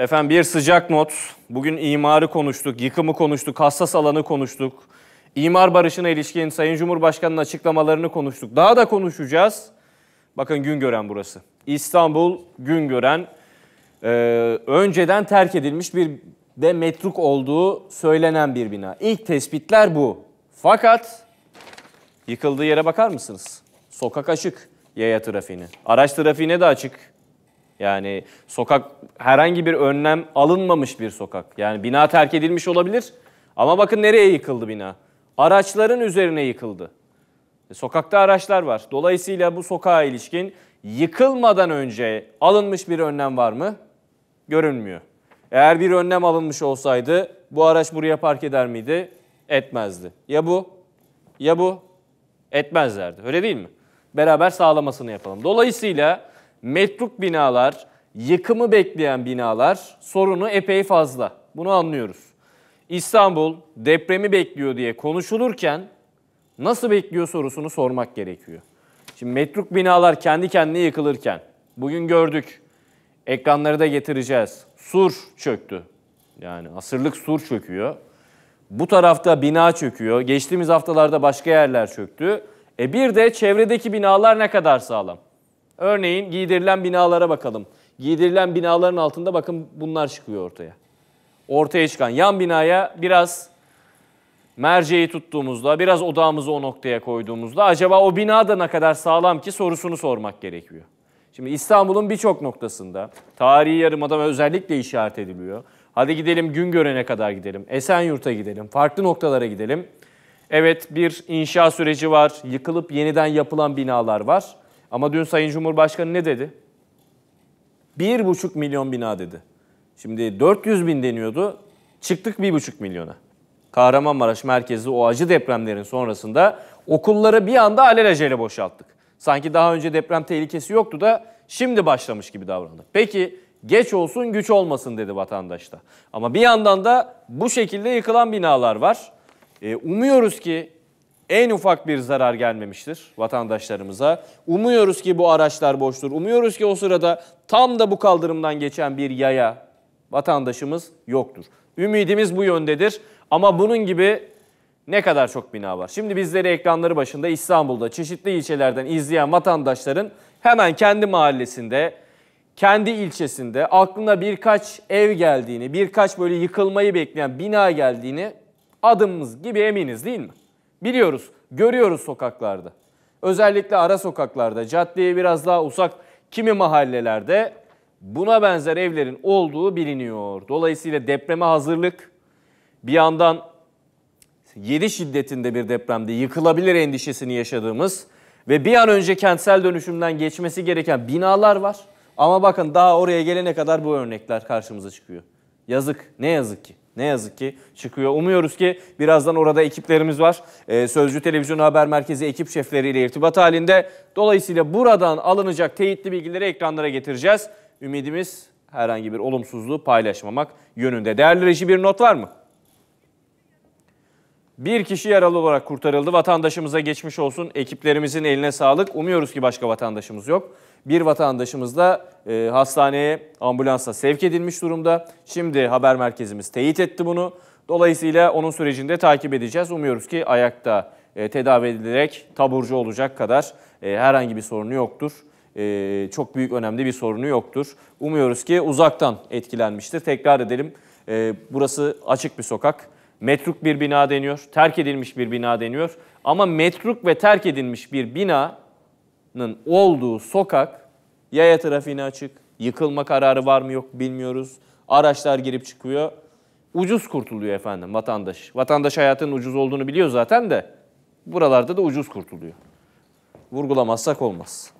Efendim bir sıcak not. Bugün imarı konuştuk, yıkımı konuştuk, hassas alanı konuştuk. İmar barışına ilişkin Sayın Cumhurbaşkanı'nın açıklamalarını konuştuk. Daha da konuşacağız. Bakın Güngören burası. İstanbul Güngören. Ee, önceden terk edilmiş bir de metruk olduğu söylenen bir bina. İlk tespitler bu. Fakat yıkıldığı yere bakar mısınız? Sokak açık yaya trafiğine. Araç trafiğine de açık. Yani sokak herhangi bir önlem alınmamış bir sokak. Yani bina terk edilmiş olabilir ama bakın nereye yıkıldı bina. Araçların üzerine yıkıldı. E, sokakta araçlar var. Dolayısıyla bu sokağa ilişkin yıkılmadan önce alınmış bir önlem var mı? Görünmüyor. Eğer bir önlem alınmış olsaydı bu araç buraya park eder miydi? Etmezdi. Ya bu ya bu etmezlerdi. Öyle değil mi? Beraber sağlamasını yapalım. Dolayısıyla metruk binalar, yıkımı bekleyen binalar sorunu epey fazla. Bunu anlıyoruz. İstanbul depremi bekliyor diye konuşulurken nasıl bekliyor sorusunu sormak gerekiyor. Şimdi metruk binalar kendi kendine yıkılırken bugün gördük. Ekranları da getireceğiz. Sur çöktü. Yani asırlık sur çöküyor. Bu tarafta bina çöküyor. Geçtiğimiz haftalarda başka yerler çöktü. E bir de çevredeki binalar ne kadar sağlam? Örneğin giydirilen binalara bakalım. Giydirilen binaların altında bakın bunlar çıkıyor ortaya. Ortaya çıkan yan binaya biraz merceği tuttuğumuzda, biraz odağımızı o noktaya koyduğumuzda acaba o binada ne kadar sağlam ki sorusunu sormak gerekiyor. Şimdi İstanbul'un birçok noktasında tarihi yarımada özellikle işaret ediliyor. Hadi gidelim Güngören'e kadar gidelim, Esenyurt'a gidelim, farklı noktalara gidelim. Evet bir inşa süreci var, yıkılıp yeniden yapılan binalar var. Ama dün Sayın Cumhurbaşkanı ne dedi? 1,5 milyon bina dedi. Şimdi 400 bin deniyordu. Çıktık 1,5 milyona. Kahramanmaraş merkezi o acı depremlerin sonrasında okulları bir anda alelacele boşalttık. Sanki daha önce deprem tehlikesi yoktu da şimdi başlamış gibi davrandı. Peki geç olsun güç olmasın dedi vatandaşta. Ama bir yandan da bu şekilde yıkılan binalar var. E, umuyoruz ki en ufak bir zarar gelmemiştir vatandaşlarımıza. Umuyoruz ki bu araçlar boştur. Umuyoruz ki o sırada tam da bu kaldırımdan geçen bir yaya vatandaşımız yoktur. Ümidimiz bu yöndedir ama bunun gibi ne kadar çok bina var. Şimdi bizleri ekranları başında İstanbul'da çeşitli ilçelerden izleyen vatandaşların hemen kendi mahallesinde, kendi ilçesinde aklına birkaç ev geldiğini, birkaç böyle yıkılmayı bekleyen bina geldiğini adımımız gibi eminiz değil mi? Biliyoruz, görüyoruz sokaklarda. Özellikle ara sokaklarda, caddeye biraz daha uzak kimi mahallelerde buna benzer evlerin olduğu biliniyor. Dolayısıyla depreme hazırlık bir yandan 7 şiddetinde bir depremde yıkılabilir endişesini yaşadığımız ve bir an önce kentsel dönüşümden geçmesi gereken binalar var. Ama bakın daha oraya gelene kadar bu örnekler karşımıza çıkıyor. Yazık, ne yazık ki. Ne yazık ki çıkıyor. Umuyoruz ki birazdan orada ekiplerimiz var. Ee, Sözcü Televizyon Haber Merkezi ekip şefleriyle irtibat halinde. Dolayısıyla buradan alınacak teyitli bilgileri ekranlara getireceğiz. Ümidimiz herhangi bir olumsuzluğu paylaşmamak yönünde. Değerli reji bir not var mı? Bir kişi yaralı olarak kurtarıldı. Vatandaşımıza geçmiş olsun. Ekiplerimizin eline sağlık. Umuyoruz ki başka vatandaşımız yok. Bir vatandaşımız da e, hastaneye ambulansa sevk edilmiş durumda. Şimdi haber merkezimiz teyit etti bunu. Dolayısıyla onun sürecini de takip edeceğiz. Umuyoruz ki ayakta e, tedavi edilerek taburcu olacak kadar e, herhangi bir sorunu yoktur. E, çok büyük önemli bir sorunu yoktur. Umuyoruz ki uzaktan etkilenmiştir. Tekrar edelim. E, burası açık bir sokak metruk bir bina deniyor, terk edilmiş bir bina deniyor. Ama metruk ve terk edilmiş bir binanın olduğu sokak yaya trafiğine açık, yıkılma kararı var mı yok bilmiyoruz. Araçlar girip çıkıyor. Ucuz kurtuluyor efendim vatandaş. Vatandaş hayatın ucuz olduğunu biliyor zaten de buralarda da ucuz kurtuluyor. Vurgulamazsak olmaz.